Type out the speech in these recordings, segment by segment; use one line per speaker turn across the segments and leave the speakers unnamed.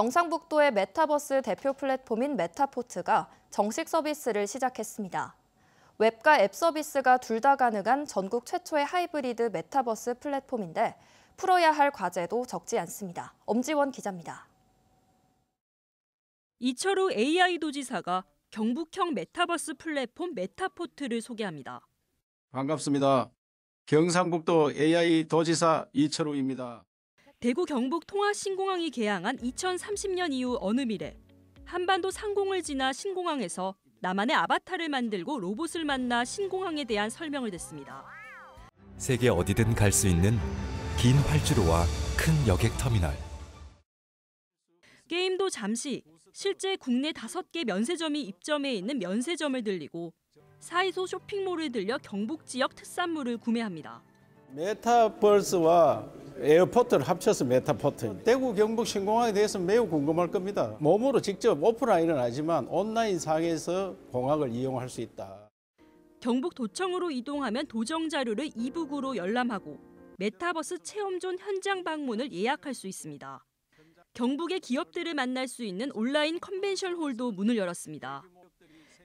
경상북도의 메타버스 대표 플랫폼인 메타포트가 정식 서비스를 시작했습니다. 웹과 앱 서비스가 둘 다 가능한 전국 최초의 하이브리드 메타버스 플랫폼인데 풀어야 할 과제도 적지 않습니다. 엄지원 기자입니다. 이철우 AI 도지사가 경북형 메타버스 플랫폼 메타포트를 소개합니다.
반갑습니다. 경상북도 AI 도지사 이철우입니다.
대구 경북 통화신공항이 개항한 2030년 이후 어느 미래 한반도 상공을 지나 신공항에서 나만의 아바타를 만들고 로봇을 만나 신공항에 대한 설명을 듣습니다. 세계 어디든 갈 수 있는 긴 활주로와 큰 여객 터미널. 게임도 잠시 실제 국내 5개 면세점이 입점해 있는 면세점을 들리고 사이소 쇼핑몰을 들려 경북 지역 특산물을 구매합니다.
메타버스와 에어포트를 합쳐서 메타포트입 대구 경북 신공항에 대해서 매우 궁금할 겁니다. 몸으로 직접 오프라인은 아니지만 온라인 상에서 공항을 이용할 수 있다.
경북 도청으로 이동하면 도정 자료를 이북으로 열람하고 메타버스 체험존 현장 방문을 예약할 수 있습니다. 경북의 기업들을 만날 수 있는 온라인 컨벤션 홀도 문을 열었습니다.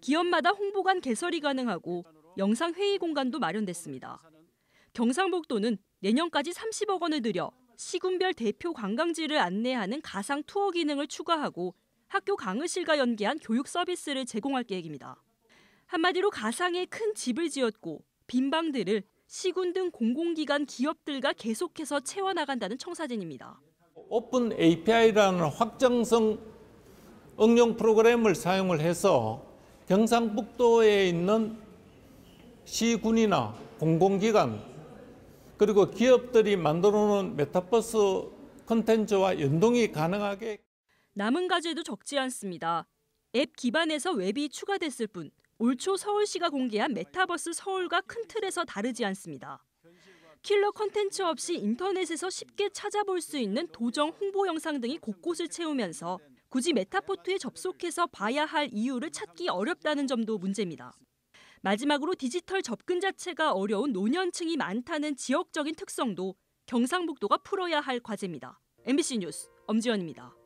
기업마다 홍보관 개설이 가능하고 영상 회의 공간도 마련됐습니다. 경상북도는 내년까지 30억 원을 들여 시군별 대표 관광지를 안내하는 가상 투어 기능을 추가하고 학교 강의실과 연계한 교육 서비스를 제공할 계획입니다. 한마디로 가상의큰 집을 지었고 빈 방들을 시군 등 공공기관 기업들과 계속해서 채워나간다는 청사진입니다. 오픈
API라는 확장성 응용 프로그램을 사용을 해서 경상북도에 있는 시군이나 공공기관 그리고 기업들이 만들어 놓은 메타버스 콘텐츠와 연동이
가능하게 남은 과제도 적지 않습니다. 앱 기반에서 웹이 추가됐을 뿐올초 서울시가 공개한 메타버스 서울과 큰 틀에서 다르지 않습니다. 킬러 컨텐츠 없이 인터넷에서 쉽게 찾아볼 수 있는 도정 홍보 영상 등이 곳곳을 채우면서 굳이 메타포트에 접속해서 봐야 할 이유를 찾기 어렵다는 점도 문제입니다. 마지막으로 디지털 접근 자체가 어려운 노년층이 많다는 지역적인 특성도 경상북도가 풀어야 할 과제입니다. MBC 뉴스 엄지연입니다.